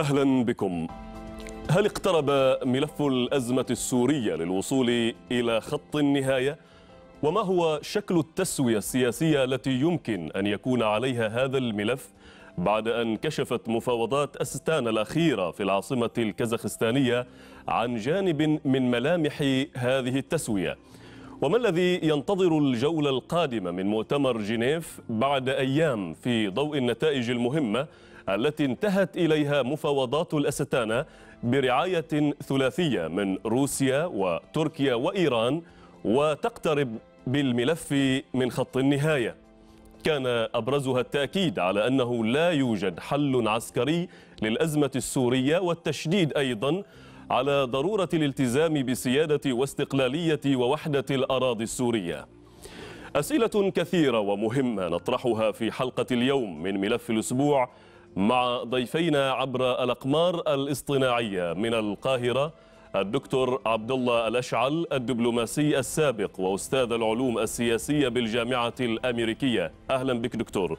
أهلا بكم هل اقترب ملف الأزمة السورية للوصول إلى خط النهاية؟ وما هو شكل التسوية السياسية التي يمكن أن يكون عليها هذا الملف بعد أن كشفت مفاوضات أستان الأخيرة في العاصمة الكازاخستانية عن جانب من ملامح هذه التسوية؟ وما الذي ينتظر الجولة القادمة من مؤتمر جنيف بعد أيام في ضوء النتائج المهمة؟ التي انتهت إليها مفاوضات الأستانة برعاية ثلاثية من روسيا وتركيا وإيران وتقترب بالملف من خط النهاية كان أبرزها التأكيد على أنه لا يوجد حل عسكري للأزمة السورية والتشديد أيضا على ضرورة الالتزام بسيادة واستقلالية ووحدة الأراضي السورية أسئلة كثيرة ومهمة نطرحها في حلقة اليوم من ملف الأسبوع مع ضيفينا عبر الأقمار الاصطناعية من القاهرة الدكتور عبد الله الأشعل الدبلوماسي السابق وأستاذ العلوم السياسية بالجامعة الأمريكية أهلا بك دكتور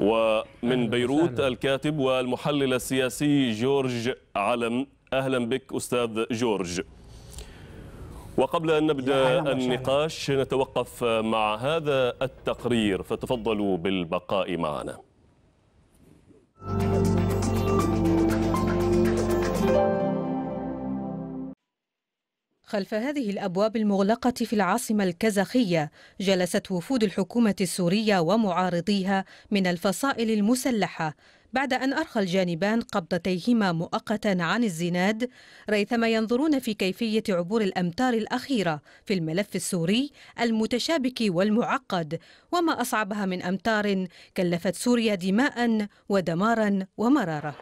ومن بيروت الكاتب والمحلل السياسي جورج علم أهلا بك أستاذ جورج وقبل أن نبدأ النقاش نتوقف مع هذا التقرير فتفضلوا بالبقاء معنا خلف هذه الأبواب المغلقة في العاصمة الكازاخية جلست وفود الحكومة السورية ومعارضيها من الفصائل المسلحة بعد أن أرخى الجانبان قبضتيهما مؤقتا عن الزناد ريثما ينظرون في كيفية عبور الأمتار الأخيرة في الملف السوري المتشابك والمعقد وما أصعبها من أمتار كلفت سوريا دماء ودمارا ومرارة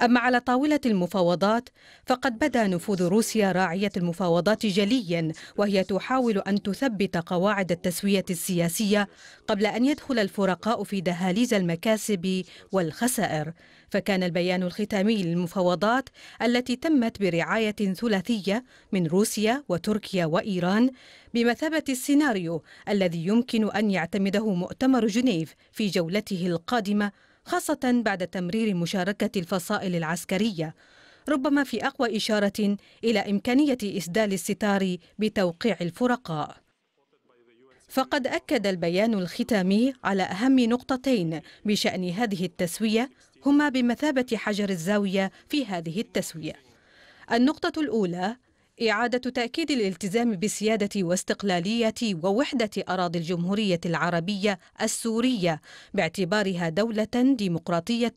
أما على طاولة المفاوضات فقد بدا نفوذ روسيا راعية المفاوضات جليا وهي تحاول أن تثبت قواعد التسوية السياسية قبل أن يدخل الفرقاء في دهاليز المكاسب والخسائر فكان البيان الختامي للمفاوضات التي تمت برعاية ثلاثية من روسيا وتركيا وإيران بمثابة السيناريو الذي يمكن أن يعتمده مؤتمر جنيف في جولته القادمة خاصة بعد تمرير مشاركة الفصائل العسكرية ربما في أقوى إشارة إلى إمكانية إسدال الستار بتوقيع الفرقاء فقد أكد البيان الختامي على أهم نقطتين بشأن هذه التسوية هما بمثابة حجر الزاوية في هذه التسوية النقطة الأولى إعادة تأكيد الالتزام بسيادة واستقلالية ووحدة أراضي الجمهورية العربية السورية باعتبارها دولة ديمقراطية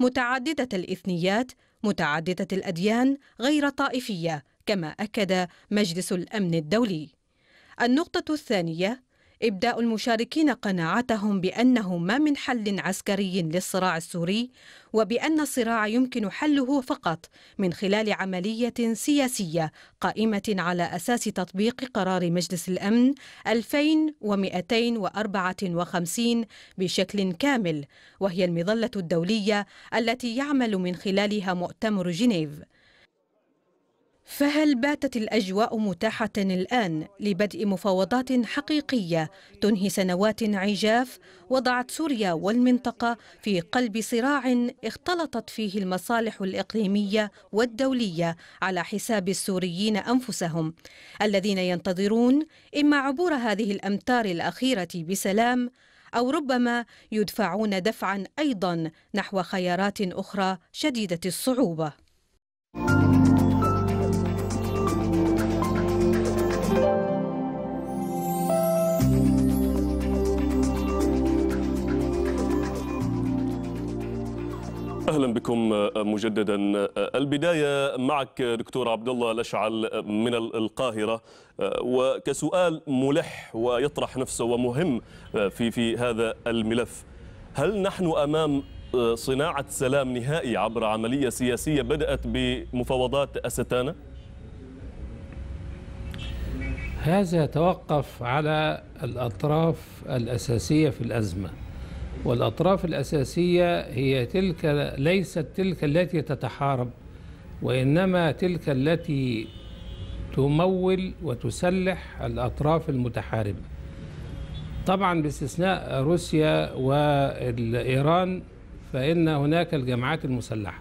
متعددة الإثنيات متعددة الأديان غير طائفية كما أكد مجلس الأمن الدولي. النقطة الثانية إبداء المشاركين قناعتهم بأنه ما من حل عسكري للصراع السوري وبأن الصراع يمكن حله فقط من خلال عملية سياسية قائمة على أساس تطبيق قرار مجلس الأمن 2254 بشكل كامل وهي المظلة الدولية التي يعمل من خلالها مؤتمر جنيف فهل باتت الأجواء متاحة الآن لبدء مفاوضات حقيقية تنهي سنوات عجاف وضعت سوريا والمنطقة في قلب صراع اختلطت فيه المصالح الإقليمية والدولية على حساب السوريين أنفسهم الذين ينتظرون إما عبور هذه الأمتار الأخيرة بسلام أو ربما يدفعون دفعا أيضا نحو خيارات أخرى شديدة الصعوبة اهلا بكم آه، مجددا آه، البدايه معك دكتور عبد الله الاشعل آه، من القاهره وكسؤال ملح ويطرح نفسه ومهم في في هذا الملف هل نحن امام صناعه سلام نهائي عبر عمليه سياسيه بدات بمفاوضات استانا هذا يتوقف على الاطراف الاساسيه في الازمه والأطراف الأساسية هي تلك ليست تلك التي تتحارب وإنما تلك التي تمول وتسلح الأطراف المتحاربة طبعا باستثناء روسيا وإيران فإن هناك الجماعات المسلحة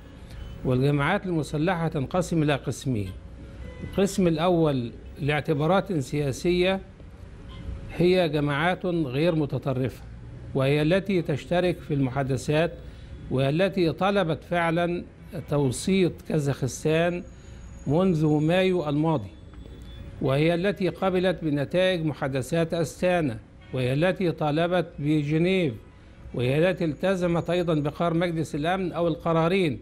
والجماعات المسلحة تنقسم إلى قسمين القسم الأول لاعتبارات سياسية هي جماعات غير متطرفة وهي التي تشترك في المحادثات والتي طلبت فعلا توسيط كازاخستان منذ مايو الماضي وهي التي قبلت بنتائج محادثات أستانا وهي التي طالبت بجنيف وهي التي التزمت أيضا بقرار مجلس الأمن أو القرارين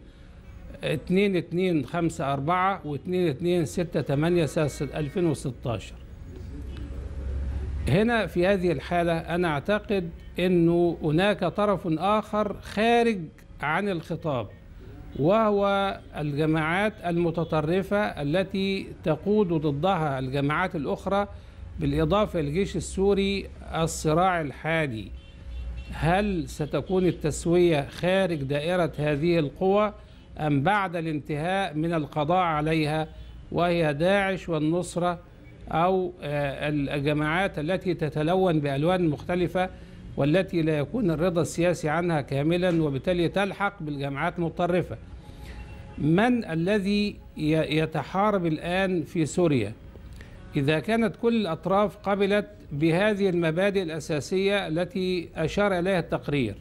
2254 و 2268 سنة 2016 هنا في هذه الحالة أنا أعتقد أنه هناك طرف آخر خارج عن الخطاب وهو الجماعات المتطرفة التي تقود ضدها الجماعات الأخرى بالإضافة للجيش السوري الصراع الحادي هل ستكون التسوية خارج دائرة هذه القوى أم بعد الانتهاء من القضاء عليها وهي داعش والنصرة أو آه، الجماعات التي تتلون بألوان مختلفة والتي لا يكون الرضا السياسي عنها كاملا وبالتالي تلحق بالجماعات المتطرفة من الذي يتحارب الآن في سوريا إذا كانت كل الأطراف قبلت بهذه المبادئ الأساسية التي أشار إليها التقرير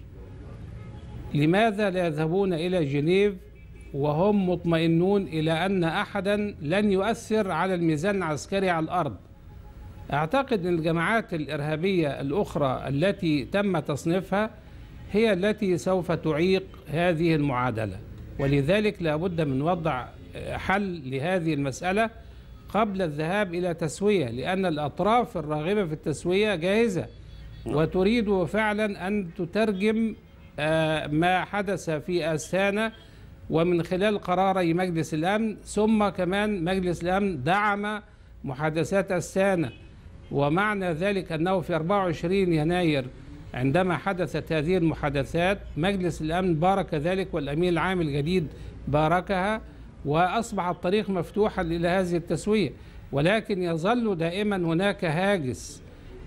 لماذا لا يذهبون إلى جنيف وهم مطمئنون إلى أن أحدا لن يؤثر على الميزان العسكري على الأرض أعتقد أن الجماعات الإرهابية الأخرى التي تم تصنيفها هي التي سوف تعيق هذه المعادلة ولذلك لابد من وضع حل لهذه المسألة قبل الذهاب إلى تسوية لأن الأطراف الراغبة في التسوية جاهزة نعم. وتريد فعلا أن تترجم آه، ما حدث في أستانا ومن خلال قراري مجلس الأمن ثم كمان مجلس الأمن دعم محادثات السانة ومعنى ذلك أنه في 24 يناير عندما حدثت هذه المحادثات مجلس الأمن بارك ذلك والأمين العام الجديد باركها وأصبح الطريق مفتوحا إلى هذه التسوية ولكن يظل دائما هناك هاجس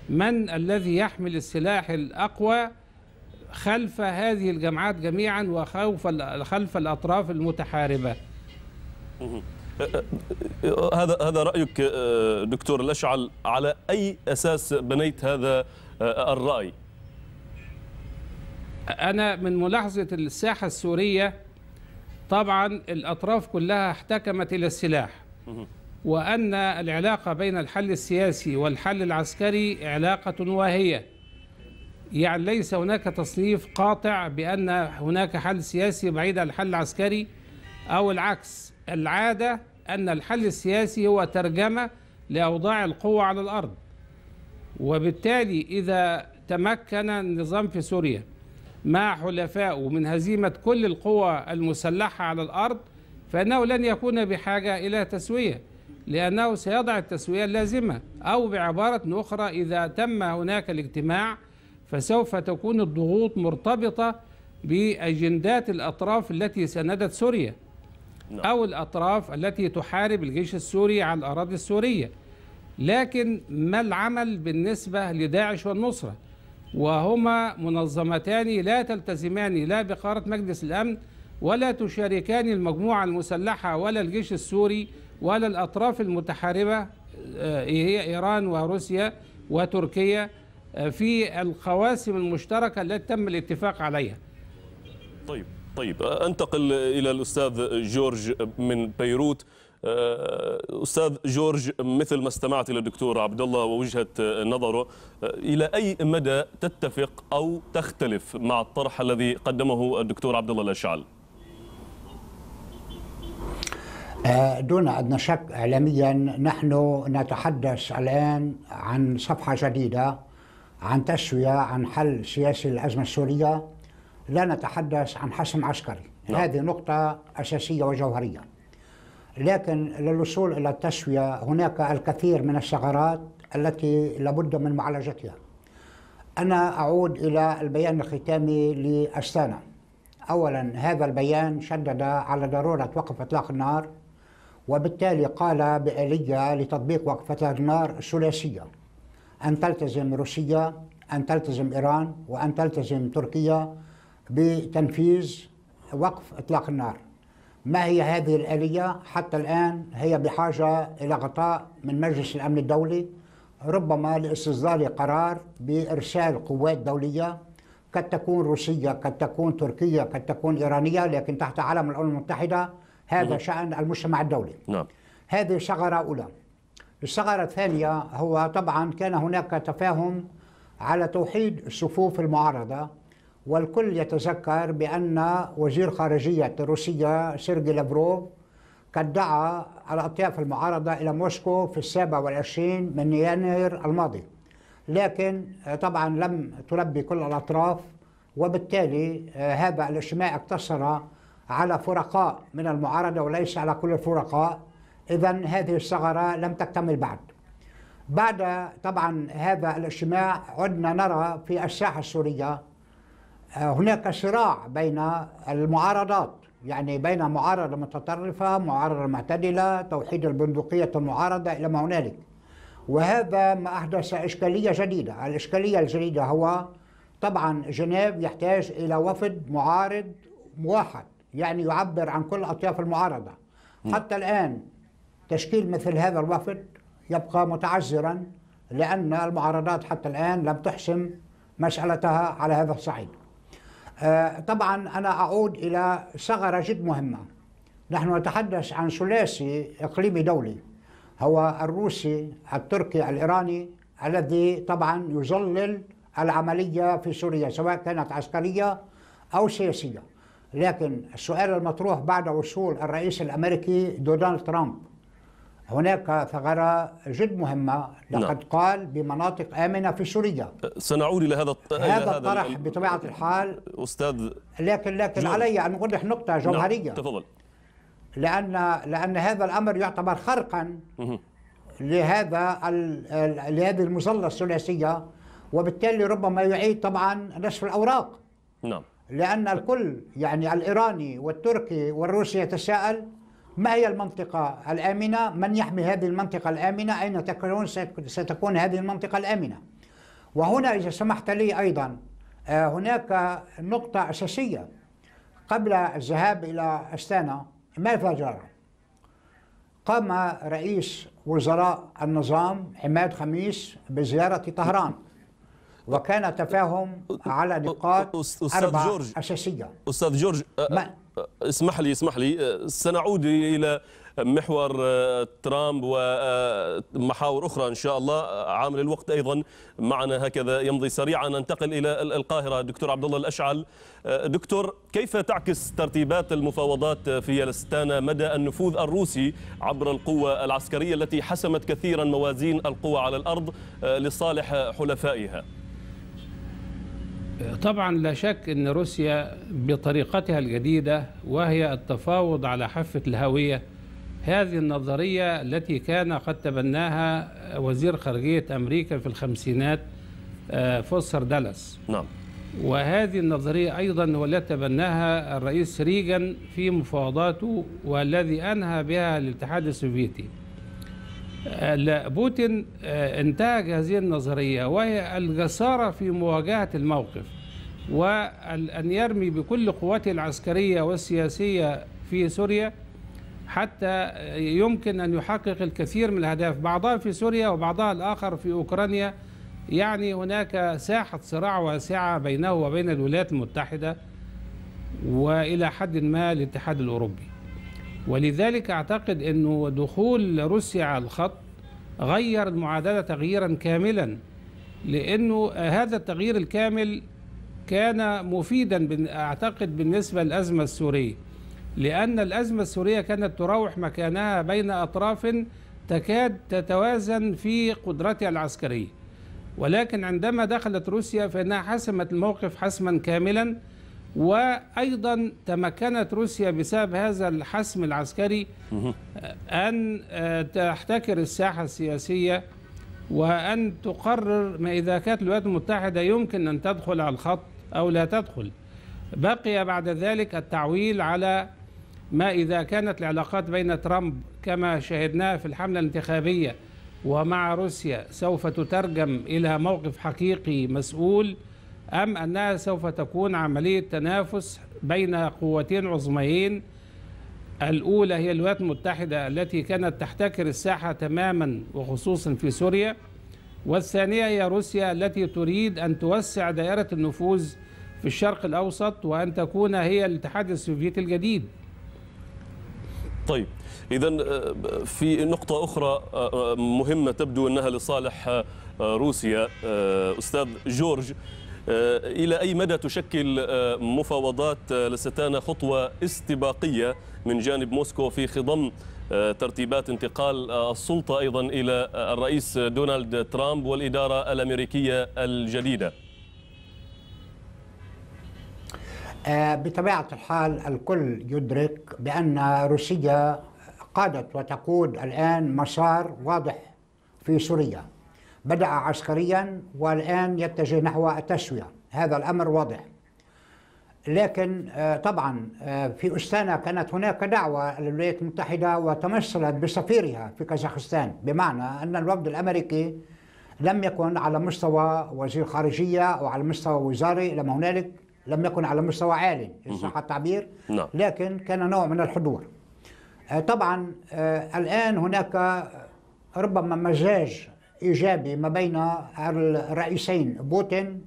من الذي يحمل السلاح الأقوى خلف هذه الجماعات جميعا وخوف خلف الأطراف المتحاربة أه، أه، أه، هذا هذا رأيك دكتور الأشعل على أي أساس بنيت هذا الرأي أنا من ملاحظة الساحة السورية طبعا الأطراف كلها احتكمت إلى السلاح وأن العلاقة بين الحل السياسي والحل العسكري علاقة واهية يعني ليس هناك تصنيف قاطع بأن هناك حل سياسي بعيد عن الحل العسكري أو العكس العادة أن الحل السياسي هو ترجمة لأوضاع القوة على الأرض وبالتالي إذا تمكن النظام في سوريا مع حلفائه من هزيمة كل القوى المسلحة على الأرض فإنه لن يكون بحاجة إلى تسوية لأنه سيضع التسوية اللازمة أو بعبارة أخرى إذا تم هناك الاجتماع فسوف تكون الضغوط مرتبطة بأجندات الأطراف التي سندت سوريا نعم. أو الأطراف التي تحارب الجيش السوري على الأراضي السورية لكن ما العمل بالنسبة لداعش والنصرة وهما منظمتان لا تلتزمان لا بقارة مجلس الأمن ولا تشاركان المجموعة المسلحة ولا الجيش السوري ولا الأطراف المتحاربة آه، هي إيران وروسيا وتركيا في القواسم المشتركة التي تم الاتفاق عليها طيب طيب أنتقل إلى الأستاذ جورج من بيروت أستاذ جورج مثل ما استمعت إلى الدكتور عبد الله ووجهة نظره إلى أي مدى تتفق أو تختلف مع الطرح الذي قدمه الدكتور عبد الله الأشعل دون أدنى شك إعلاميا نحن نتحدث الآن عن صفحة جديدة عن تسوية عن حل سياسي للأزمة السورية لا نتحدث عن حسم عسكري لا. نعم. هذه نقطة أساسية وجوهرية لكن للوصول إلى التسوية هناك الكثير من الثغرات التي لابد من معالجتها أنا أعود إلى البيان الختامي لأستانا أولا هذا البيان شدد على ضرورة وقف إطلاق النار وبالتالي قال بآلية لتطبيق وقف إطلاق النار الثلاثية أن تلتزم روسيا أن تلتزم إيران وأن تلتزم تركيا بتنفيذ وقف إطلاق النار ما هي هذه الآلية حتى الآن هي بحاجة إلى غطاء من مجلس الأمن الدولي ربما لإصدار قرار بإرسال قوات دولية قد تكون روسية قد تكون تركية قد تكون إيرانية لكن تحت علم الأمم المتحدة هذا نعم. شأن المجتمع الدولي نعم. هذه ثغرة أولى الثغرة الثانية هو طبعا كان هناك تفاهم على توحيد صفوف المعارضة والكل يتذكر بأن وزير خارجية روسيا سيرجي لافروف قد دعا الأطياف المعارضة إلى موسكو في السابع والعشرين من يناير الماضي لكن طبعا لم تلبي كل الأطراف وبالتالي هذا الاجتماع اقتصر على فرقاء من المعارضة وليس على كل الفرقاء إذا هذه الثغرة لم تكتمل بعد بعد طبعا هذا الاجتماع عدنا نرى في الساحة السورية آه، هناك صراع بين المعارضات يعني بين معارضة متطرفة معارضة معتدلة توحيد البندقية المعارضة إلى ما هنالك وهذا ما أحدث إشكالية جديدة الإشكالية الجديدة هو طبعا جنيف يحتاج إلى وفد معارض موحد يعني يعبر عن كل أطياف المعارضة حتى الآن تشكيل مثل هذا الوفد يبقى متعذرا لأن المعارضات حتى الآن لم تحسم مسألتها على هذا الصعيد آه، طبعا أنا أعود إلى ثغرة جد مهمة نحن نتحدث عن ثلاثي إقليمي دولي هو الروسي التركي الإيراني الذي طبعا يظلل العملية في سوريا سواء كانت عسكرية أو سياسية لكن السؤال المطروح بعد وصول الرئيس الأمريكي دونالد ترامب هناك ثغرة جد مهمة لقد نعم. قال بمناطق آمنة في سوريا سنعود إلى هذا هذا الطرح بطبيعة الحال أستاذ لكن لكن جوهر. علي أن أوضح نقطة نعم، جوهرية نعم. تفضل لأن لأن هذا الأمر يعتبر خرقا لهذا ال... لهذه المظلة الثلاثية وبالتالي ربما يعيد طبعا نشر الأوراق نعم لأن الكل يعني الإيراني والتركي والروسي يتساءل ما هي المنطقة الآمنة من يحمي هذه المنطقة الآمنة أين تكون ستكون هذه المنطقة الآمنة وهنا إذا سمحت لي أيضا آه، هناك نقطة أساسية قبل الذهاب إلى أستانا ماذا جرى؟ قام رئيس وزراء النظام عماد خميس بزيارة طهران وكان تفاهم على نقاط أستاذ أربع جورج أساسية أستاذ جورج اسمح لي اسمح لي سنعود إلى محور آه، ترامب ومحاور أخرى إن شاء الله آه، عامل الوقت أيضا معنا هكذا يمضي سريعا ننتقل إلى القاهرة دكتور عبد الله الأشعل آه، دكتور كيف تعكس ترتيبات المفاوضات في الاستانة مدى النفوذ الروسي عبر القوة العسكرية التي حسمت كثيرا موازين القوى على الأرض لصالح حلفائها؟ طبعا لا شك أن روسيا بطريقتها الجديدة وهي التفاوض على حافة الهوية هذه النظرية التي كان قد تبناها وزير خارجية أمريكا في الخمسينات آه، فوستر دالاس نعم وهذه النظرية أيضا والتي تبناها الرئيس ريغان في مفاوضاته والذي أنهى بها الاتحاد السوفيتي آه، بوتين آه، انتهج هذه النظرية وهي الجسارة في مواجهة الموقف وأن يرمي بكل قوته العسكرية والسياسية في سوريا حتى يمكن أن يحقق الكثير من الأهداف بعضها في سوريا وبعضها الآخر في أوكرانيا يعني هناك ساحة صراع واسعة بينه وبين الولايات المتحدة وإلى حد ما الاتحاد الأوروبي ولذلك أعتقد أنه دخول روسيا على الخط غير المعادلة تغييرا كاملا لأنه هذا التغيير الكامل كان مفيدا أعتقد بالنسبة للأزمة السورية لأن الأزمة السورية كانت تراوح مكانها بين أطراف تكاد تتوازن في قدرتها العسكرية ولكن عندما دخلت روسيا فإنها حسمت الموقف حسما كاملا وأيضا تمكنت روسيا بسبب هذا الحسم العسكري آه، أن آه، تحتكر الساحة السياسية وأن تقرر ما إذا كانت الولايات المتحدة يمكن أن تدخل على الخط أو لا تدخل بقي بعد ذلك التعويل على ما إذا كانت العلاقات بين ترامب كما شاهدناه في الحملة الانتخابية ومع روسيا سوف تترجم إلى موقف حقيقي مسؤول أم أنها سوف تكون عملية تنافس بين قوتين عظميين الأولى هي الولايات المتحدة التي كانت تحتكر الساحة تماما وخصوصا في سوريا والثانية هي روسيا التي تريد أن توسع دائرة النفوذ في الشرق الأوسط وأن تكون هي الاتحاد السوفيتي الجديد طيب إذا آه، في نقطة أخرى آه، آه، مهمة تبدو أنها لصالح روسيا أستاذ جورج آه، إلى أي مدى تشكل آه، مفاوضات آه، لستانا خطوة استباقية من جانب موسكو في خضم ترتيبات انتقال السلطة أيضا إلى الرئيس دونالد ترامب والإدارة الأمريكية الجديدة بطبيعة الحال الكل يدرك بأن روسيا قادت وتقود الآن مسار واضح في سوريا بدأ عسكريا والآن يتجه نحو التسوية هذا الأمر واضح لكن آه، طبعا آه، في أستانا كانت هناك دعوة للولايات المتحدة وتمثلت بسفيرها في كازاخستان بمعنى أن الوفد الأمريكي لم يكن على مستوى وزير خارجية أو على مستوى وزاري لما هنالك لم يكن على مستوى عالي إن صح التعبير نعم. لكن كان نوع من الحضور آه، طبعا الآن هناك ربما مزاج إيجابي ما بين الرئيسين بوتين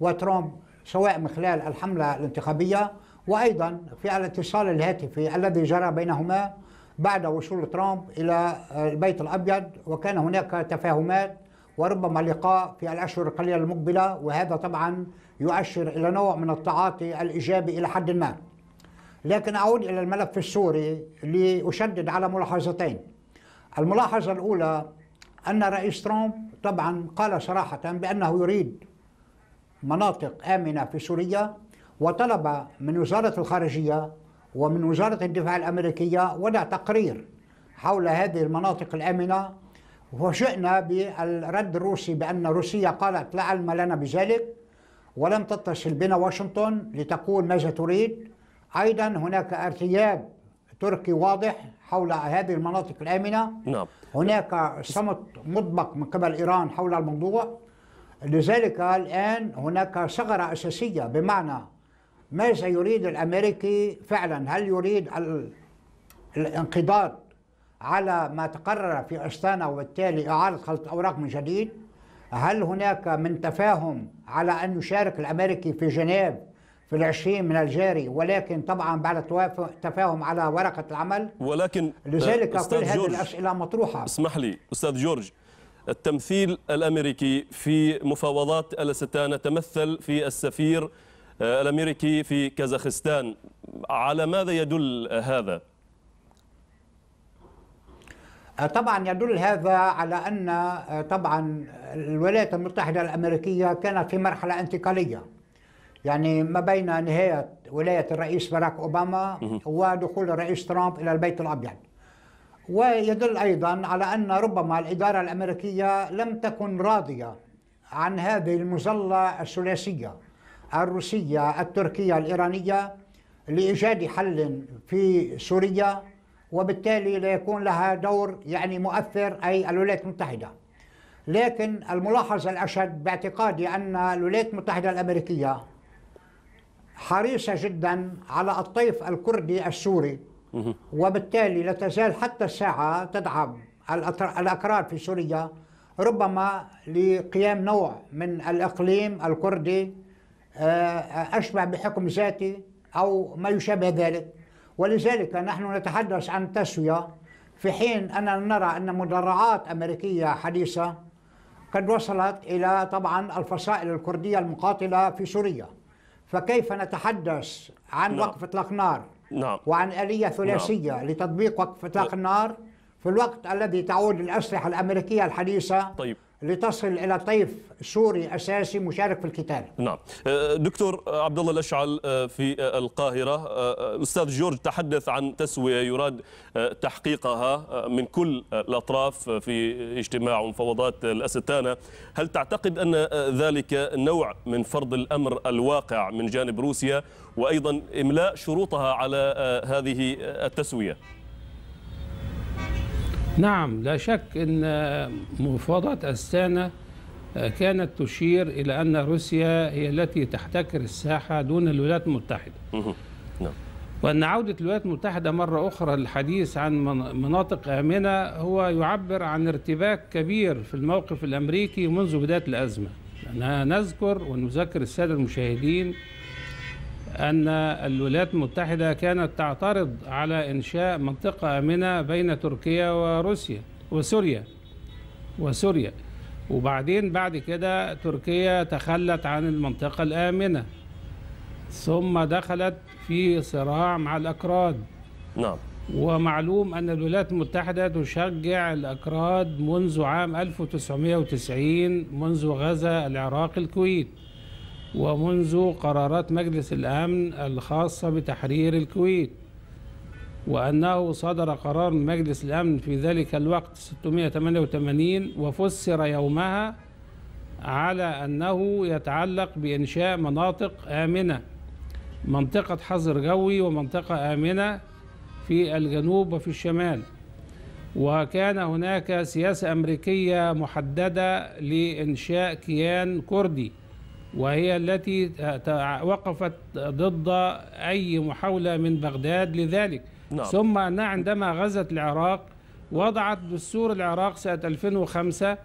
وترامب سواء من خلال الحملة الانتخابية وأيضا في الاتصال الهاتفي الذي جرى بينهما بعد وصول ترامب إلى البيت الأبيض وكان هناك تفاهمات وربما لقاء في الأشهر القليلة المقبلة وهذا طبعا يؤشر إلى نوع من التعاطي الإيجابي إلى حد ما لكن أعود إلى الملف السوري لأشدد على ملاحظتين الملاحظة الأولى أن رئيس ترامب طبعا قال صراحة بأنه يريد مناطق آمنة في سوريا وطلب من وزارة الخارجية ومن وزارة الدفاع الأمريكية وضع تقرير حول هذه المناطق الآمنة وفوجئنا بالرد الروسي بأن روسيا قالت لا علم لنا بذلك ولم تتصل بنا واشنطن لتقول ماذا تريد أيضا هناك ارتياب تركي واضح حول هذه المناطق الآمنة نعم هناك صمت مطبق من قبل إيران حول الموضوع لذلك الآن هناك ثغرة أساسية بمعنى ماذا يريد الأمريكي فعلا هل يريد الانقضاض على ما تقرر في أستانا وبالتالي إعادة خلط الأوراق من جديد هل هناك من تفاهم على أن يشارك الأمريكي في جنيف في العشرين من الجاري ولكن طبعا بعد تفاهم على ورقة العمل ولكن لذلك كل هذه الأسئلة مطروحة اسمح لي أستاذ جورج التمثيل الأمريكي في مفاوضات الستانة تمثل في السفير آه، الأمريكي في كازاخستان على ماذا يدل هذا؟ آه، طبعا يدل هذا على أن آه، طبعا الولايات المتحدة الأمريكية كانت في مرحلة انتقالية يعني ما بين نهاية ولاية الرئيس باراك أوباما ودخول الرئيس ترامب إلى البيت الأبيض ويدل أيضا على أن ربما الإدارة الأمريكية لم تكن راضية عن هذه المظلة الثلاثية الروسية التركية الإيرانية لإيجاد حل في سوريا وبالتالي لا يكون لها دور يعني مؤثر أي الولايات المتحدة لكن الملاحظة الأشد باعتقادي أن الولايات المتحدة الأمريكية حريصة جدا على الطيف الكردي السوري وبالتالي لا تزال حتى الساعة تدعم الأكراد في سوريا ربما لقيام نوع من الإقليم الكردي آه، أشبه بحكم ذاتي أو ما يشابه ذلك ولذلك نحن نتحدث عن تسوية في حين أننا نرى أن مدرعات أمريكية حديثة قد وصلت إلى طبعا الفصائل الكردية المقاتلة في سوريا فكيف نتحدث عن نعم. وقف اطلاق نار نعم. وعن آلية نعم. ثلاثية نعم. لتطبيق وقف اطلاق النار في الوقت الذي تعود الأسلحة الأمريكية الحديثة طيب لتصل الى طيف سوري اساسي مشارك في القتال. نعم. أه، دكتور عبد الله الاشعل أه، في أه، القاهره، الاستاذ جورج تحدث عن تسويه يراد تحقيقها من كل الاطراف في اجتماع ومفاوضات الاستانه، هل تعتقد ان ذلك نوع من فرض الامر الواقع من جانب روسيا وايضا املاء شروطها على هذه التسويه؟ نعم لا شك أن مفاوضات أستانا آه، كانت تشير إلى أن روسيا هي التي تحتكر الساحة دون الولايات المتحدة نعم. وأن عودة الولايات المتحدة مرة أخرى للحديث عن مناطق آمنة هو يعبر عن ارتباك كبير في الموقف الأمريكي منذ بداية الأزمة أنا نذكر ونذكر السادة المشاهدين أن الولايات المتحدة كانت تعترض على إنشاء منطقة آمنة بين تركيا وروسيا وسوريا وسوريا وبعدين بعد كده تركيا تخلت عن المنطقة الآمنة ثم دخلت في صراع مع الأكراد نعم ومعلوم أن الولايات المتحدة تشجع الأكراد منذ عام 1990 منذ غزا العراق الكويت ومنذ قرارات مجلس الأمن الخاصة بتحرير الكويت وأنه صدر قرار من مجلس الأمن في ذلك الوقت 688 وفسر يومها على أنه يتعلق بإنشاء مناطق آمنة منطقة حظر جوي ومنطقة آمنة في الجنوب وفي الشمال وكان هناك سياسة أمريكية محددة لإنشاء كيان كردي وهي التي وقفت ضد أي محاولة من بغداد لذلك نعم. ثم أنها عندما غزت العراق وضعت دستور العراق سنة 2005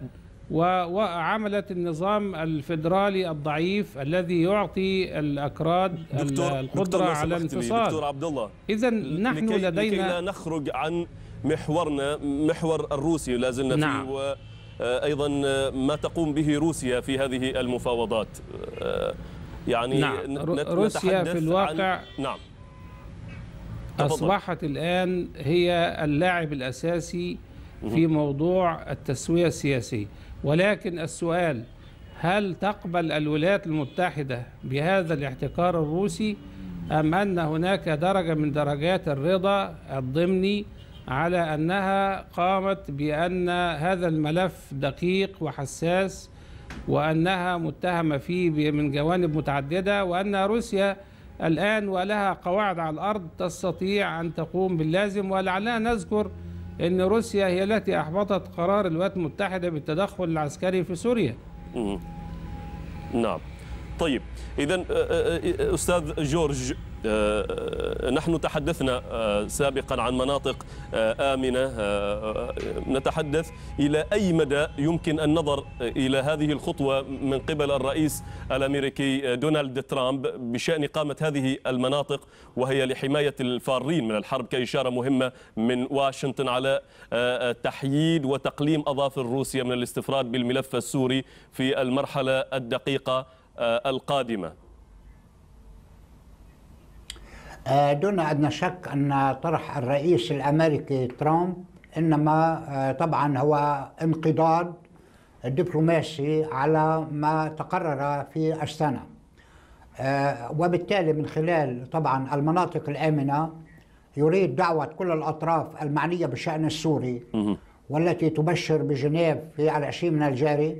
وعملت النظام الفيدرالي الضعيف الذي يعطي الاكراد دكتور القدره دكتور على الانفصال دكتور عبد الله اذا نحن لكي لدينا لكي لا نخرج عن محورنا محور الروسي لازلنا نعم. فيه آه، ايضا آه، ما تقوم به روسيا في هذه المفاوضات آه، يعني نعم. روسيا في الواقع عن... نعم اصبحت الان هي اللاعب الاساسي في موضوع التسويه السياسيه ولكن السؤال هل تقبل الولايات المتحده بهذا الاحتكار الروسي ام ان هناك درجه من درجات الرضا الضمني على أنها قامت بأن هذا الملف دقيق وحساس وأنها متهمة فيه من جوانب متعددة وأن روسيا الآن ولها قواعد على الأرض تستطيع أن تقوم باللازم ولعلنا نذكر أن روسيا هي التي أحبطت قرار الولايات المتحدة بالتدخل العسكري في سوريا نعم طيب إذا أستاذ جورج آه، آه، نحن تحدثنا آه، سابقا عن مناطق آمنة نتحدث إلى أي مدى يمكن النظر إلى هذه الخطوة من قبل الرئيس الأمريكي دونالد ترامب بشأن إقامة هذه المناطق وهي لحماية الفارين من الحرب كإشارة مهمة من واشنطن على تحييد وتقليم أظافر روسيا من الاستفراد بالملف السوري في المرحلة الدقيقة القادمة آه، دون أدنى شك أن طرح الرئيس الأمريكي ترامب إنما آه، طبعا هو انقضاض دبلوماسي على ما تقرر في السنة آه، وبالتالي من خلال طبعا المناطق الآمنة يريد دعوة كل الأطراف المعنية بالشأن السوري والتي تبشر بجنيف في العشرين من الجاري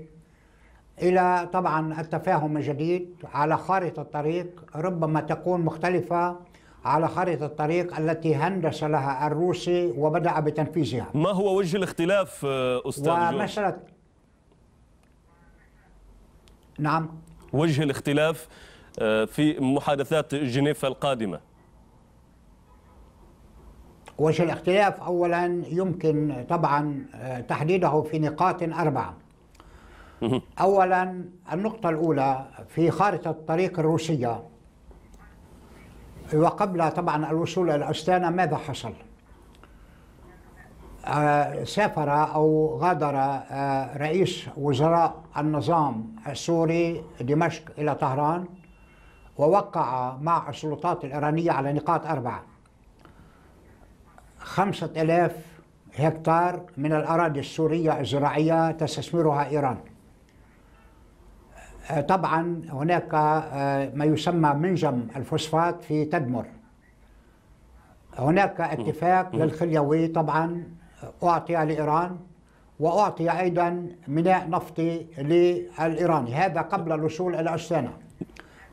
إلى طبعا التفاهم الجديد على خارطة الطريق ربما تكون مختلفة على خريطة الطريق التي هندس لها الروسي وبدأ بتنفيذها ما هو وجه الاختلاف آه، أستاذ ومسألة نعم وجه الاختلاف آه، في محادثات جنيف القادمة وجه الاختلاف أولا يمكن طبعا آه، تحديده في نقاط أربعة أولا النقطة الأولى في خارطة الطريق الروسية وقبل طبعا الوصول إلى أستانا ماذا حصل؟ آه، سافر أو غادر آه، رئيس وزراء النظام السوري دمشق إلى طهران ووقع مع السلطات الإيرانية على نقاط أربعة خمسة ألاف هكتار من الأراضي السورية الزراعية تستثمرها إيران آه، طبعا هناك آه، ما يسمى منجم الفوسفات في تدمر هناك اتفاق للخليوي طبعا أعطي لإيران وأعطي أيضا ميناء نفطي للإيراني هذا قبل الوصول إلى أستانا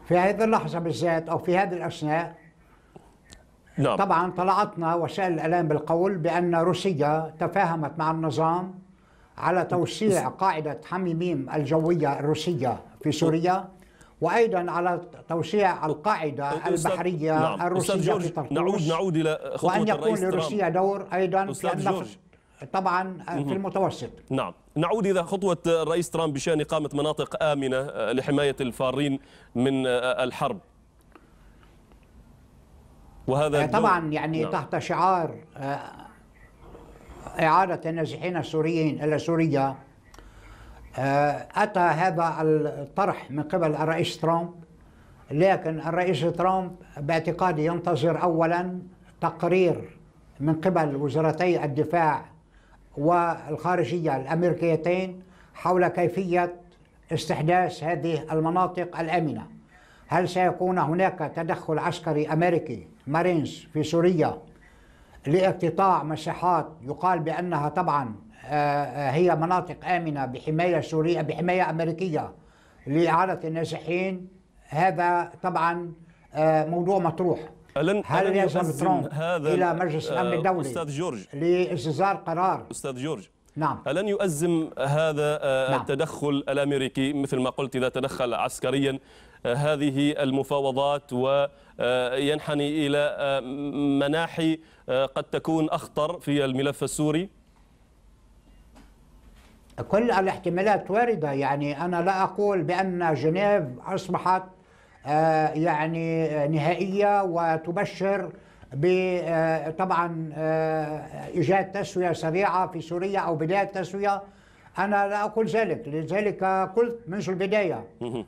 في هذه اللحظة بالذات أو في هذه الأثناء نعم. طبعا طلعتنا وسائل الإعلام بالقول بأن روسيا تفاهمت مع النظام على توسيع قاعدة حميميم الجوية الروسية في سوريا وايضا على توسيع القاعده نعم، البحريه نعم. الروسيه في طرطوش نعود نعود الى خطوه وان يكون لروسيا دور ايضا في طبعا في المتوسط نعم نعود إلى خطوة الرئيس ترامب بشأن إقامة مناطق آمنة آه، لحماية الفارين من آه، الحرب وهذا آه، طبعا يعني نعم. تحت شعار إعادة النازحين السوريين إلى سوريا آه، أتى هذا الطرح من قبل الرئيس ترامب لكن الرئيس ترامب باعتقادي ينتظر أولا تقرير من قبل وزارتي الدفاع والخارجية الأمريكيتين حول كيفية استحداث هذه المناطق الآمنة هل سيكون هناك تدخل عسكري أمريكي مارينز في سوريا لاقتطاع مساحات يقال بأنها طبعا هي مناطق آمنة بحماية سورية بحماية أمريكية لإعادة النازحين هذا طبعا آه، موضوع مطروح ألن هل يذهب ترامب هذا إلى مجلس الأمن آه، الدولي أستاذ جورج لإصدار قرار أستاذ جورج نعم ألن يؤزم هذا آه، نعم. التدخل الأمريكي مثل ما قلت إذا تدخل عسكريا هذه المفاوضات وينحني إلى مناحي قد تكون أخطر في الملف السوري؟ كل الاحتمالات وارده يعني انا لا اقول بان جنيف اصبحت آه، يعني آه، نهائيه وتبشر آه، طبعا ايجاد تسويه سريعه في سوريا او بدايه تسويه انا لا اقول ذلك لذلك قلت منذ البدايه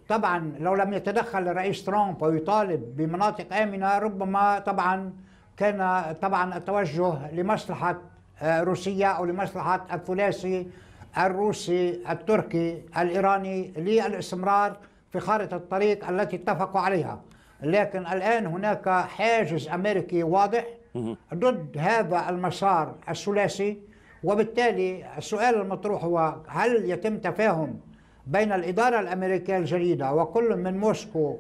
طبعا لو لم يتدخل الرئيس ترامب ويطالب بمناطق امنه ربما طبعا كان طبعا التوجه لمصلحه روسيا او لمصلحه الثلاثي الروسي التركي الإيراني للاستمرار في خارطة الطريق التي اتفقوا عليها لكن الآن هناك حاجز أمريكي واضح ضد هذا المسار الثلاثي وبالتالي السؤال المطروح هو هل يتم تفاهم بين الإدارة الأمريكية الجديدة وكل من موسكو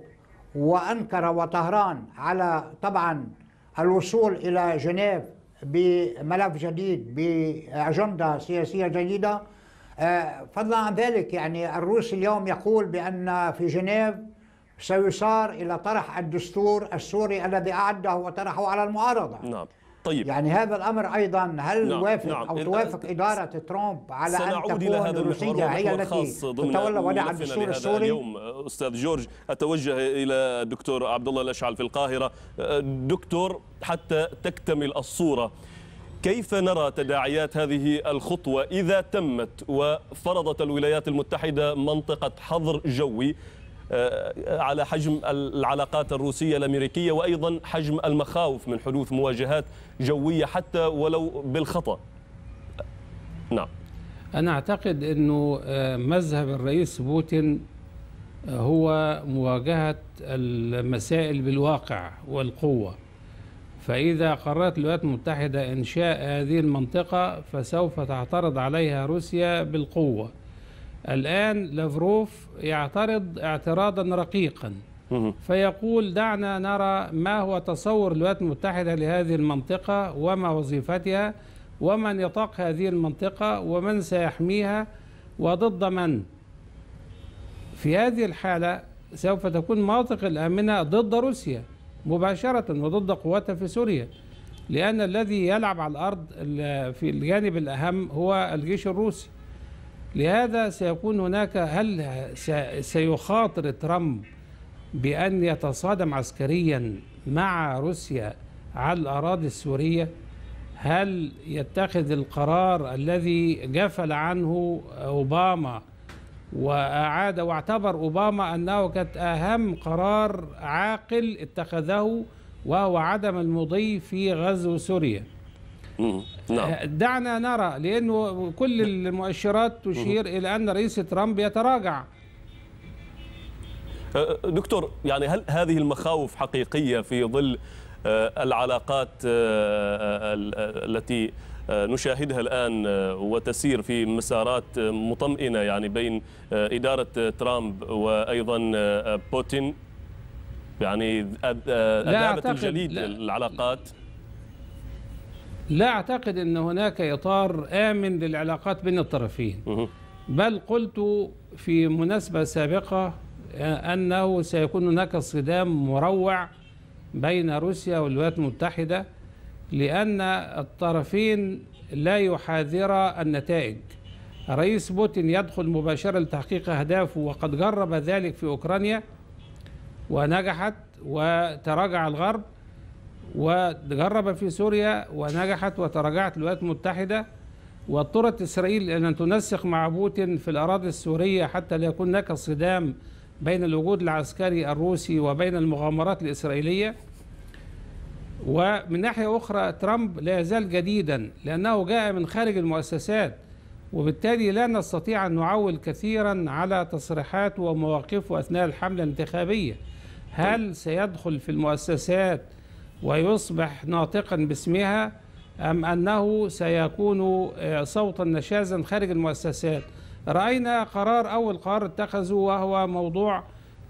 وأنكرة وطهران على طبعا الوصول إلى جنيف بملف جديد بأجندة سياسية جديدة فضلا عن ذلك يعني الروسي اليوم يقول بأن في جنيف سيصار إلى طرح الدستور السوري الذي أعده وطرحه على المعارضة نعم طيب يعني هذا الامر ايضا هل نعم وافق نعم او توافق اداره ترامب على ان تكون الى هذا روسيا هي التي تتولى وضع الدستور السوري اليوم استاذ جورج اتوجه الى الدكتور عبد الله الاشعل في القاهره أه، دكتور حتى تكتمل الصوره كيف نرى تداعيات هذه الخطوة إذا تمت وفرضت الولايات المتحدة منطقة حظر جوي آه، على حجم العلاقات الروسية الأمريكية وأيضا حجم المخاوف من حدوث مواجهات جوية حتى ولو بالخطأ نعم أنا أعتقد أنه آه، مذهب الرئيس بوتين آه، هو مواجهة المسائل بالواقع والقوة فإذا قررت الولايات المتحدة إنشاء هذه المنطقة فسوف تعترض عليها روسيا بالقوة الآن لافروف يعترض اعتراضا رقيقا فيقول دعنا نرى ما هو تصور الولايات المتحدة لهذه المنطقة وما وظيفتها ومن يطاق هذه المنطقة ومن سيحميها وضد من في هذه الحالة سوف تكون مناطق الآمنة ضد روسيا مباشرة وضد قواتها في سوريا لأن الذي يلعب على الأرض في الجانب الأهم هو الجيش الروسي لهذا سيكون هناك هل سيخاطر ترامب بأن يتصادم عسكريا مع روسيا على الأراضي السورية هل يتخذ القرار الذي جفل عنه أوباما وأعاد واعتبر أوباما أنه كانت أهم قرار عاقل اتخذه وهو عدم المضي في غزو سوريا نعم. دعنا نرى لأنه كل المؤشرات تشير إلى أن رئيس ترامب يتراجع أه، دكتور يعني هل هذه المخاوف حقيقية في ظل أه، العلاقات أه، التي آه، نشاهدها الآن آه، وتسير في مسارات آه، مطمئنة يعني بين إدارة ترامب وأيضا بوتين يعني أدابت الجليد العلاقات لا أعتقد أن هناك إطار آمن للعلاقات بين الطرفين بل قلت في مناسبة سابقة أنه سيكون هناك صدام مروع بين روسيا والولايات المتحدة لأن الطرفين لا يحاذرا النتائج رئيس بوتين يدخل مباشرة لتحقيق أهدافه وقد جرب ذلك في أوكرانيا ونجحت وتراجع الغرب وجرب في سوريا ونجحت وتراجعت الولايات المتحدة واضطرت إسرائيل أن تنسق مع بوتين في الأراضي السورية حتى لا يكون هناك صدام بين الوجود العسكري الروسي وبين المغامرات الإسرائيلية ومن ناحية أخرى ترامب لا يزال جديدا لأنه جاء من خارج المؤسسات وبالتالي لا نستطيع أن نعول كثيرا على تصريحاته ومواقفه أثناء الحملة الانتخابية هل طيب. سيدخل في المؤسسات ويصبح ناطقا باسمها أم أنه سيكون آه، صوتا نشازا خارج المؤسسات رأينا قرار أول قرار اتخذه وهو موضوع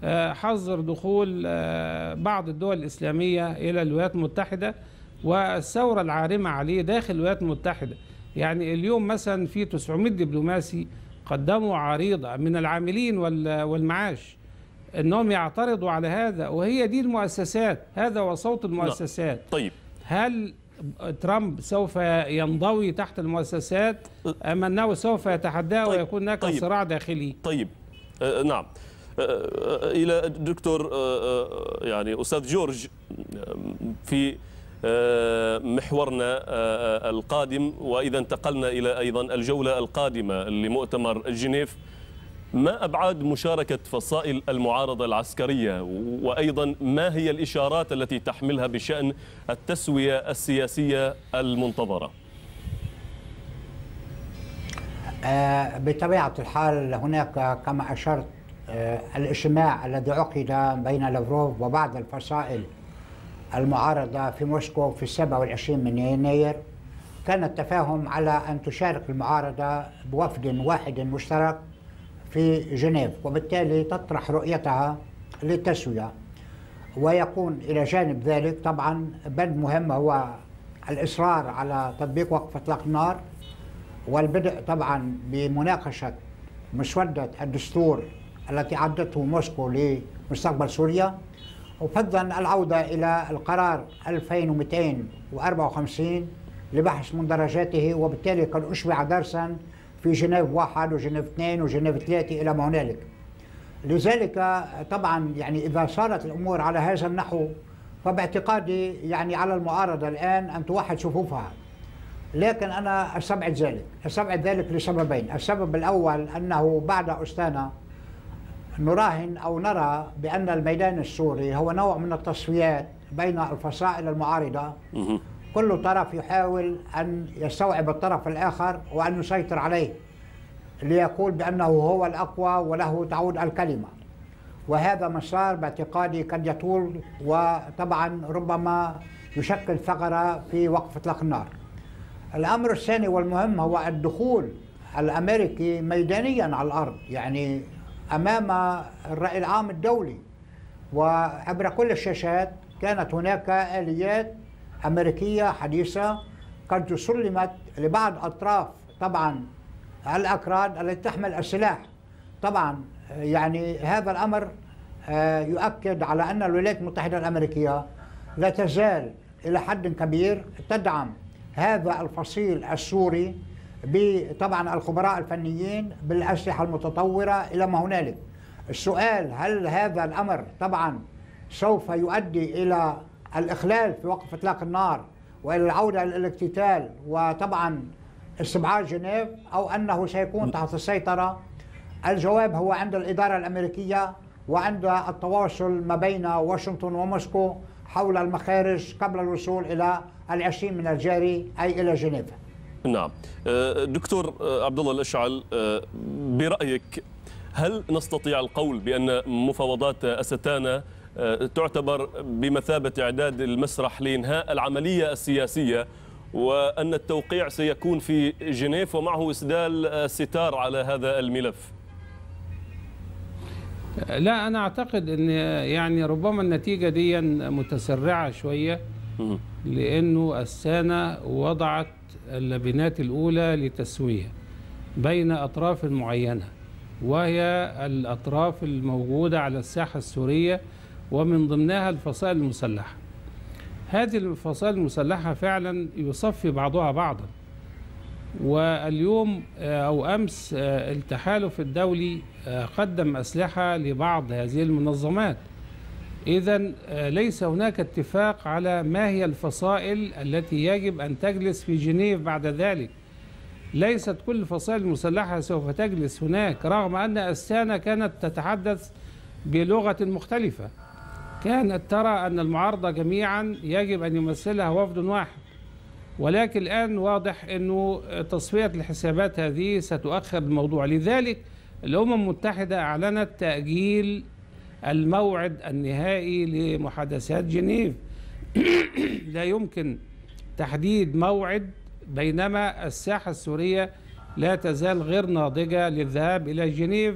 آه، حظر دخول آه، بعض الدول الإسلامية إلى الولايات المتحدة والثورة العارمة عليه داخل الولايات المتحدة يعني اليوم مثلا في 900 دبلوماسي قدموا عريضة من العاملين والمعاش أنهم يعترضوا على هذا وهي دي المؤسسات هذا وصوت نعم. المؤسسات لا. طيب هل ترامب سوف ينضوي تحت المؤسسات أم أنه سوف يتحداه طيب. ويكون هناك طيب. صراع داخلي طيب آه نعم آه، آه، الى الدكتور آه، يعني استاذ جورج في محورنا القادم واذا انتقلنا الى ايضا الجوله القادمه لمؤتمر جنيف ما ابعاد مشاركه فصائل المعارضه العسكريه وايضا ما هي الاشارات التي تحملها بشان التسويه السياسيه المنتظره؟ بطبيعة الحال هناك كما أشرت آه، الاجتماع الذي عقد بين لافروف وبعض الفصائل المعارضة في موسكو في 27 من يناير كان التفاهم على أن تشارك المعارضة بوفد واحد مشترك في جنيف وبالتالي تطرح رؤيتها للتسوية ويكون إلى جانب ذلك طبعا بند مهم هو الإصرار على تطبيق وقف إطلاق النار والبدء طبعا بمناقشة مسودة الدستور التي عدته موسكو لمستقبل سوريا وفضلا العودة إلى القرار 2254 لبحث مندرجاته وبالتالي قد أشبع درسا في جنيف واحد وجنيف اثنين وجنيف ثلاثة إلى ما هنالك لذلك طبعا يعني إذا صارت الأمور على هذا النحو فباعتقادي يعني على المعارضة الآن أن توحد صفوفها لكن أنا أستبعد ذلك أستبعد ذلك لسببين السبب الأول أنه بعد أستانا نراهن أو نرى بأن الميدان السوري هو نوع من التصفيات بين الفصائل المعارضة كل طرف يحاول أن يستوعب الطرف الآخر وأن يسيطر عليه ليقول بأنه هو الأقوى وله تعود الكلمة وهذا مسار باعتقادي قد يطول وطبعا ربما يشكل ثغرة في وقف إطلاق النار الأمر الثاني والمهم هو الدخول الأمريكي ميدانيا على الأرض يعني امام الراي العام الدولي وعبر كل الشاشات كانت هناك اليات امريكيه حديثه قد سلمت لبعض اطراف طبعا الاكراد التي تحمل السلاح طبعا يعني هذا الامر آه، يؤكد على ان الولايات المتحده الامريكيه لا تزال الى حد كبير تدعم هذا الفصيل السوري طبعا الخبراء الفنيين بالأسلحة المتطورة إلى ما هنالك السؤال هل هذا الأمر طبعا سوف يؤدي إلى الإخلال في وقف إطلاق النار وإلى العودة إلى الاقتتال وطبعا استبعاد جنيف أو أنه سيكون تحت السيطرة الجواب هو عند الإدارة الأمريكية وعند التواصل ما بين واشنطن وموسكو حول المخارج قبل الوصول إلى العشرين من الجاري أي إلى جنيف نعم أه، دكتور أه، عبد الله الاشعل أه، برايك هل نستطيع القول بان مفاوضات استانا تعتبر بمثابه اعداد المسرح لانهاء العمليه السياسيه وان التوقيع سيكون في جنيف ومعه اسدال ستار على هذا الملف لا انا اعتقد ان يعني ربما النتيجه دي متسرعه شويه لأنه السانة وضعت اللبنات الأولى لتسوية بين أطراف معينة وهي الأطراف الموجودة على الساحة السورية ومن ضمنها الفصائل المسلحة هذه الفصائل المسلحة فعلا يصفي بعضها بعضا واليوم آه، أو أمس آه، التحالف الدولي آه، قدم أسلحة لبعض هذه المنظمات إذا آه، ليس هناك اتفاق على ما هي الفصائل التي يجب أن تجلس في جنيف بعد ذلك ليست كل الفصائل المسلحة سوف تجلس هناك رغم أن أستانا كانت تتحدث بلغة مختلفة كانت ترى أن المعارضة جميعا يجب أن يمثلها وفد واحد ولكن الآن واضح أنه تصفية الحسابات هذه ستؤخر الموضوع لذلك الأمم المتحدة أعلنت تأجيل الموعد النهائي لمحادثات جنيف لا يمكن تحديد موعد بينما الساحة السورية لا تزال غير ناضجة للذهاب إلى جنيف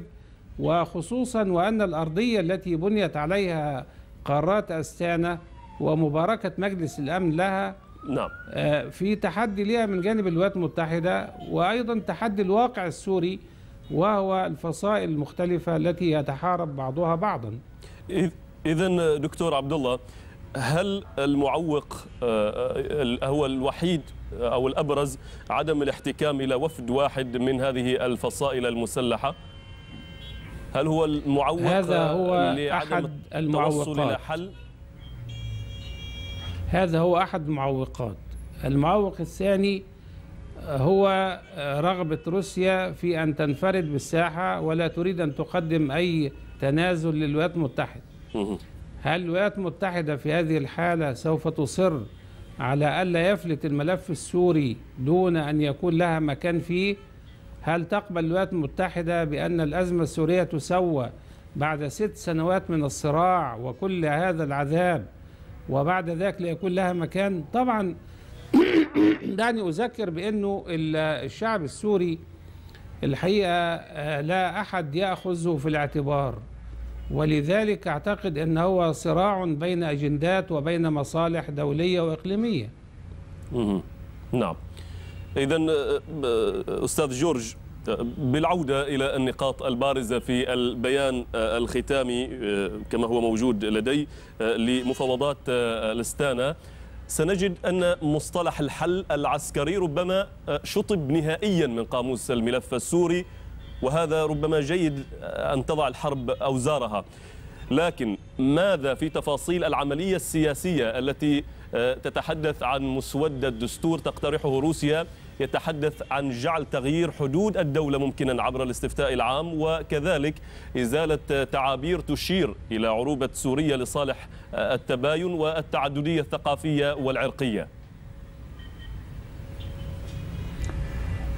وخصوصا وأن الأرضية التي بنيت عليها قارات أستانا ومباركة مجلس الأمن لها نعم آه، في تحدي لها من جانب الولايات المتحدة وأيضا تحدي الواقع السوري وهو الفصائل المختلفة التي يتحارب بعضها بعضا إذا دكتور عبد الله هل المعوق آه، آه، هو الوحيد آه، أو الأبرز عدم الاحتكام إلى وفد واحد من هذه الفصائل المسلحة؟ هل هو المعوق هذا هو أحد المعوقات إلى حل؟ هذا هو أحد المعوقات المعوق الثاني هو رغبة روسيا في أن تنفرد بالساحة ولا تريد أن تقدم أي تنازل للولايات المتحدة هل الولايات المتحدة في هذه الحالة سوف تصر على ألا يفلت الملف السوري دون أن يكون لها مكان فيه هل تقبل الولايات المتحدة بأن الأزمة السورية تسوى بعد ست سنوات من الصراع وكل هذا العذاب وبعد ذلك ليكون لها مكان طبعا دعني أذكر بأنه الشعب السوري الحقيقة آه، لا أحد يأخذه في الاعتبار ولذلك أعتقد أن هو صراع بين أجندات وبين مصالح دولية وإقليمية نعم إذا آه، آه، أستاذ جورج بالعودة إلى النقاط البارزة في البيان الختامي كما هو موجود لدي لمفاوضات الاستانة سنجد أن مصطلح الحل العسكري ربما آه، شطب نهائيا من قاموس الملف السوري وهذا ربما جيد آه، أن تضع الحرب أوزارها لكن ماذا في تفاصيل العملية السياسية التي آه، تتحدث عن مسودة دستور تقترحه روسيا يتحدث عن جعل تغيير حدود الدولة ممكنا عبر الاستفتاء العام وكذلك إزالة تعابير تشير إلى عروبة سوريا لصالح التباين والتعددية الثقافية والعرقية